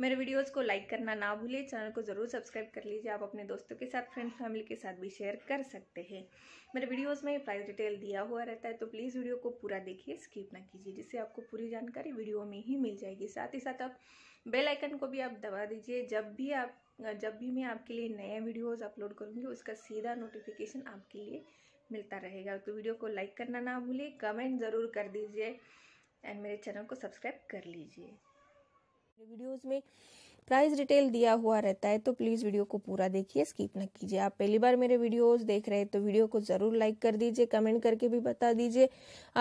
मेरे वीडियोस को लाइक करना ना भूलिए चैनल को ज़रूर सब्सक्राइब कर लीजिए आप अपने दोस्तों के साथ फ्रेंड फैमिली के साथ भी शेयर कर सकते हैं मेरे वीडियोस में प्राइस डिटेल दिया हुआ रहता है तो प्लीज़ वीडियो को पूरा देखिए स्किप ना कीजिए जिससे आपको पूरी जानकारी वीडियो में ही मिल जाएगी साथ ही साथ आप बेल आइकन को भी आप दबा दीजिए जब भी आप जब भी मैं आपके लिए नए वीडियोज़ अपलोड करूँगी उसका सीधा नोटिफिकेशन आपके लिए मिलता रहेगा तो वीडियो को लाइक करना ना भूलिए कमेंट ज़रूर कर दीजिए एंड मेरे चैनल को सब्सक्राइब कर लीजिए वीडियोस में प्राइस डिटेल दिया हुआ रहता है तो प्लीज़ वीडियो को पूरा देखिए स्किप ना कीजिए आप पहली बार मेरे वीडियोस देख रहे हैं तो वीडियो को ज़रूर लाइक कर दीजिए कमेंट करके भी बता दीजिए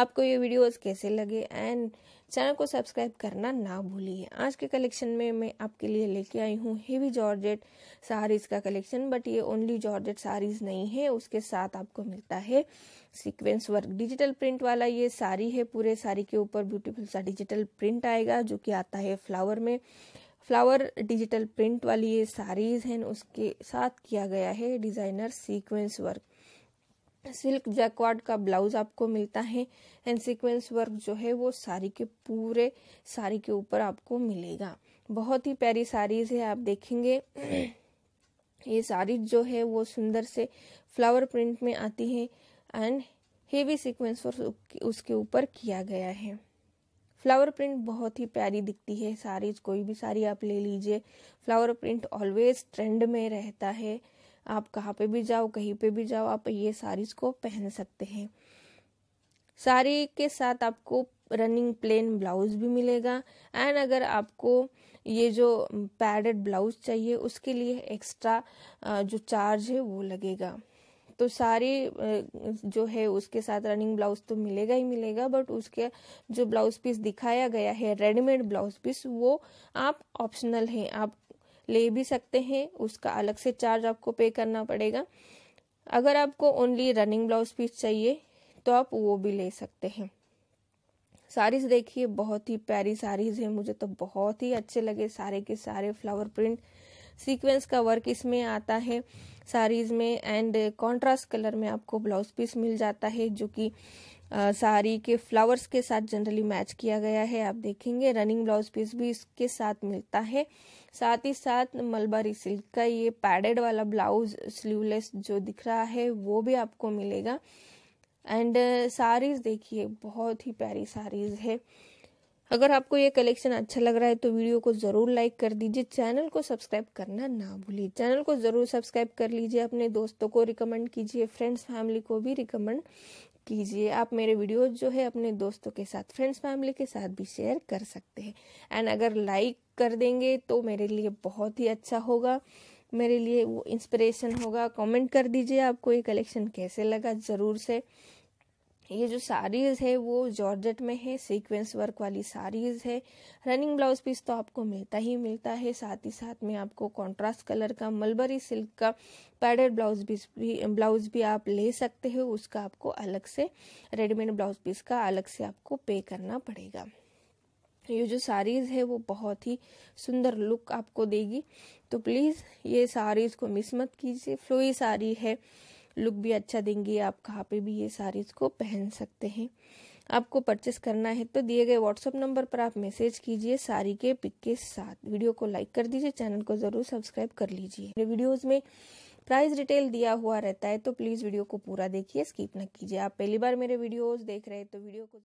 आपको ये वीडियोस कैसे लगे एंड चैनल को सब्सक्राइब करना ना भूलिए आज के कलेक्शन में मैं आपके लिए लेके आई हूँ हेवी जॉर्जेट साड़ीज़ का कलेक्शन बट ये ओनली जॉर्जेट साड़ीज़ नहीं है उसके साथ आपको मिलता है सीक्वेंस वर्क डिजिटल प्रिंट वाला ये साड़ी है पूरे साड़ी के ऊपर ब्यूटीफुल सा डिजिटल प्रिंट आएगा जो कि आता है फ्लावर में फ्लावर डिजिटल प्रिंट वाली ये साड़ीज़ हैं उसके साथ किया गया है designer sequence work silk jacquard का ब्लाउज आपको मिलता है एंड सीक्वेंस वर्क जो है वो साड़ी के पूरे साड़ी के ऊपर आपको मिलेगा बहुत ही प्यारी साड़ीज है आप देखेंगे ये साड़ी जो है वो सुंदर से फ्लावर प्रिंट में आती है एंड हेवी सीक्वेंस वर्क उसके ऊपर किया गया है फ्लावर प्रिंट बहुत ही प्यारी दिखती है साड़ीज कोई भी साड़ी आप ले लीजिए फ्लावर प्रिंट ऑलवेज ट्रेंड में रहता है आप कहाँ पे भी जाओ कहीं पे भी जाओ आप ये साड़ीज को पहन सकते हैं साड़ी के साथ आपको रनिंग प्लेन ब्लाउज भी मिलेगा एंड अगर आपको ये जो पैडेड ब्लाउज चाहिए उसके लिए एक्स्ट्रा जो चार्ज है वो लगेगा तो सारी जो है उसके साथ रनिंग ब्लाउज तो मिलेगा ही मिलेगा बट उसके जो ब्लाउज पीस दिखाया गया है रेडीमेड ब्लाउज पीस वो आप ऑप्शनल हैं आप ले भी सकते हैं उसका अलग से चार्ज आपको पे करना पड़ेगा अगर आपको ओनली रनिंग ब्लाउज पीस चाहिए तो आप वो भी ले सकते हैं साड़ीज़ देखिए बहुत ही प्यारी साड़ीज़ है मुझे तो बहुत ही अच्छे लगे सारे के सारे फ्लावर प्रिंट सीक्वेंस का वर्क इसमें आता है साड़ीज़ में एंड कॉन्ट्रास्ट कलर में आपको ब्लाउज पीस मिल जाता है जो कि साड़ी के फ्लावर्स के साथ जनरली मैच किया गया है आप देखेंगे रनिंग ब्लाउज पीस भी इसके साथ मिलता है साथ ही साथ मलबरी सिल्क का ये पैडेड वाला ब्लाउज स्लीवलेस जो दिख रहा है वो भी आपको मिलेगा एंड uh, साड़ीज़ देखिए बहुत ही प्यारी साड़ीज़ है अगर आपको ये कलेक्शन अच्छा लग रहा है तो वीडियो को ज़रूर लाइक कर दीजिए चैनल को सब्सक्राइब करना ना भूलिए चैनल को ज़रूर सब्सक्राइब कर लीजिए अपने दोस्तों को रिकमेंड कीजिए फ्रेंड्स फैमिली को भी रिकमेंड कीजिए आप मेरे वीडियो जो है अपने दोस्तों के साथ फ्रेंड्स फैमिली के साथ भी शेयर कर सकते हैं एंड अगर लाइक कर देंगे तो मेरे लिए बहुत ही अच्छा होगा मेरे लिए वो इंस्पिरेशन होगा कमेंट कर दीजिए आपको ये कलेक्शन कैसे लगा ज़रूर से ये जो साड़ीज़ है वो जॉर्जेट में है सीक्वेंस वर्क वाली साड़ीज़ है रनिंग ब्लाउज पीस तो आपको मिलता ही मिलता है साथ ही साथ में आपको कंट्रास्ट कलर का मलबरी सिल्क का पैडेड ब्लाउज पीस भी ब्लाउज भी आप ले सकते हो उसका आपको अलग से रेडीमेड ब्लाउज पीस का अलग से आपको पे करना पड़ेगा ये जो साड़ीज़ है वो बहुत ही सुंदर लुक आपको देगी तो प्लीज़ ये साड़ीज़ को मिस मत कीजिए फ्लोई साड़ी है लुक भी अच्छा देंगी आप कहाँ पे भी ये साड़ीज को पहन सकते हैं आपको परचेस करना है तो दिए गए व्हाट्सअप नंबर पर आप मैसेज कीजिए साड़ी के पिक के साथ वीडियो को लाइक कर दीजिए चैनल को जरूर सब्सक्राइब कर लीजिए मेरे वीडियोज में प्राइस डिटेल दिया हुआ रहता है तो प्लीज़ वीडियो को पूरा देखिए स्किप न कीजिए आप पहली बार मेरे वीडियोज देख रहे हैं तो वीडियो को